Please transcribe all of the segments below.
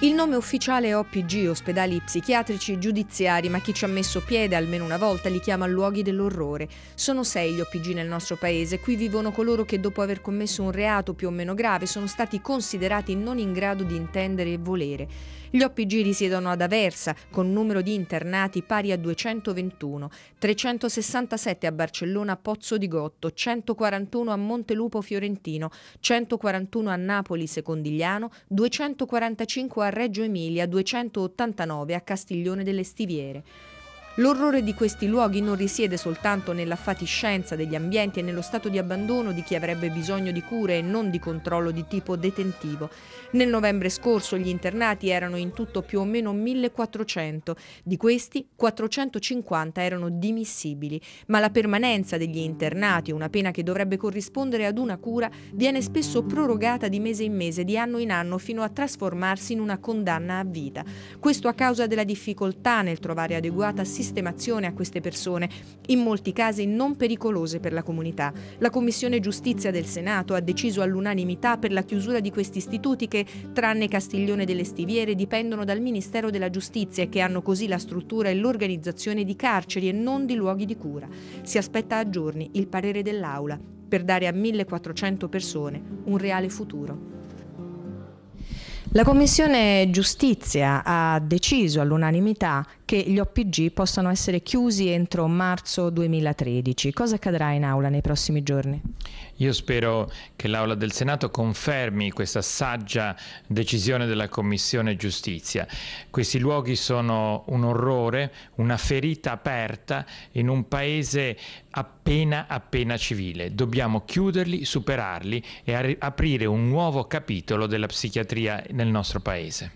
Il nome ufficiale è OPG, ospedali psichiatrici giudiziari, ma chi ci ha messo piede almeno una volta li chiama luoghi dell'orrore. Sono sei gli OPG nel nostro paese, qui vivono coloro che dopo aver commesso un reato più o meno grave sono stati considerati non in grado di intendere e volere. Gli OPG risiedono ad Aversa, con numero di internati pari a 221, 367 a Barcellona Pozzo di Gotto, 141 a Montelupo Fiorentino, 141 a Napoli Secondigliano, 245 a a Reggio Emilia, 289 a Castiglione delle Stiviere. L'orrore di questi luoghi non risiede soltanto nella fatiscenza degli ambienti e nello stato di abbandono di chi avrebbe bisogno di cure e non di controllo di tipo detentivo. Nel novembre scorso gli internati erano in tutto più o meno 1400, di questi 450 erano dimissibili, ma la permanenza degli internati, una pena che dovrebbe corrispondere ad una cura, viene spesso prorogata di mese in mese, di anno in anno, fino a trasformarsi in una condanna a vita. Questo a causa della difficoltà nel trovare adeguata assistenza sistemazione a queste persone, in molti casi non pericolose per la comunità. La Commissione Giustizia del Senato ha deciso all'unanimità per la chiusura di questi istituti che, tranne Castiglione delle Stiviere, dipendono dal Ministero della Giustizia e che hanno così la struttura e l'organizzazione di carceri e non di luoghi di cura. Si aspetta a giorni il parere dell'Aula per dare a 1400 persone un reale futuro. La Commissione Giustizia ha deciso all'unanimità che gli OPG possano essere chiusi entro marzo 2013. Cosa accadrà in aula nei prossimi giorni? Io spero che l'Aula del Senato confermi questa saggia decisione della Commissione Giustizia. Questi luoghi sono un orrore, una ferita aperta in un paese appena appena civile. Dobbiamo chiuderli, superarli e aprire un nuovo capitolo della psichiatria nel nostro paese.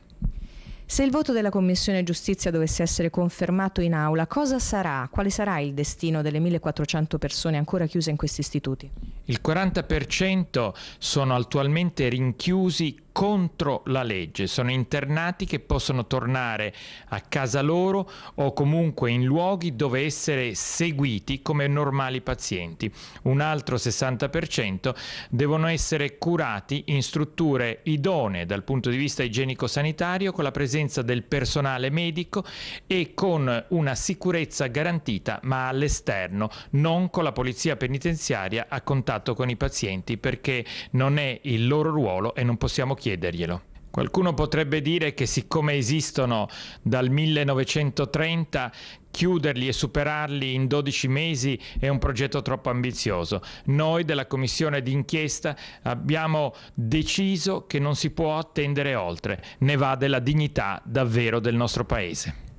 Se il voto della Commissione Giustizia dovesse essere confermato in aula, cosa sarà? Quale sarà il destino delle 1400 persone ancora chiuse in questi istituti? Il 40% sono attualmente rinchiusi contro la legge, sono internati che possono tornare a casa loro o comunque in luoghi dove essere seguiti come normali pazienti. Un altro 60% devono essere curati in strutture idonee dal punto di vista igienico-sanitario con la presenza del personale medico e con una sicurezza garantita ma all'esterno, non con la polizia penitenziaria a contatto con i pazienti perché non è il loro ruolo e non possiamo chiedere chiederglielo. Qualcuno potrebbe dire che siccome esistono dal 1930, chiuderli e superarli in 12 mesi è un progetto troppo ambizioso. Noi della commissione d'inchiesta abbiamo deciso che non si può attendere oltre, ne va della dignità davvero del nostro Paese.